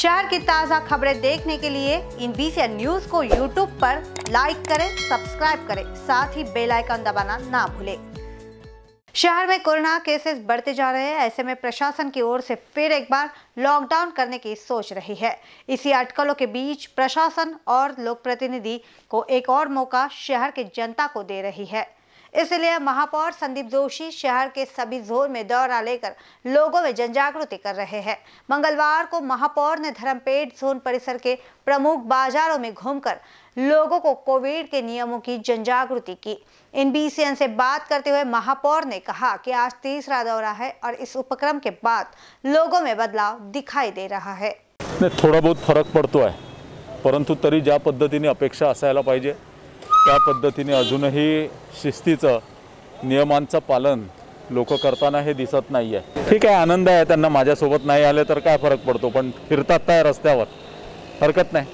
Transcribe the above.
शहर की ताज़ा खबरें देखने के लिए इन बीसी न्यूज को यूट्यूब पर लाइक करें सब्सक्राइब करें साथ ही बेल आइकन दबाना ना भूलें शहर में कोरोना केसेस बढ़ते जा रहे हैं ऐसे में प्रशासन की ओर से फिर एक बार लॉकडाउन करने की सोच रही है इसी अटकलों के बीच प्रशासन और लोक प्रतिनिधि को एक और मौका शहर की जनता को दे रही है इसलिए महापौर संदीप जोशी शहर के सभी जोन में दौरा लेकर लोगों में जन कर रहे हैं मंगलवार को महापौर ने धर्मपेट जोन परिसर के प्रमुख बाजारों में घूमकर लोगों को कोविड के नियमों की जन की इन बीसीएन से बात करते हुए महापौर ने कहा कि आज तीसरा दौरा है और इस उपक्रम के बाद लोगों में बदलाव दिखाई दे रहा है थोड़ा बहुत फरक पड़ता है परंतु तरी ज्या ने अपेक्षा असायला त्या पद्धतीने अजूनही शिस्तीचं नियमांचं पालन लोक करताना हे दिसत नाही आहे ठीक आहे आनंद आहे त्यांना माझ्यासोबत नाही आले तर काय फरक पडतो पण फिरतात काय रस्त्यावर हरकत नाही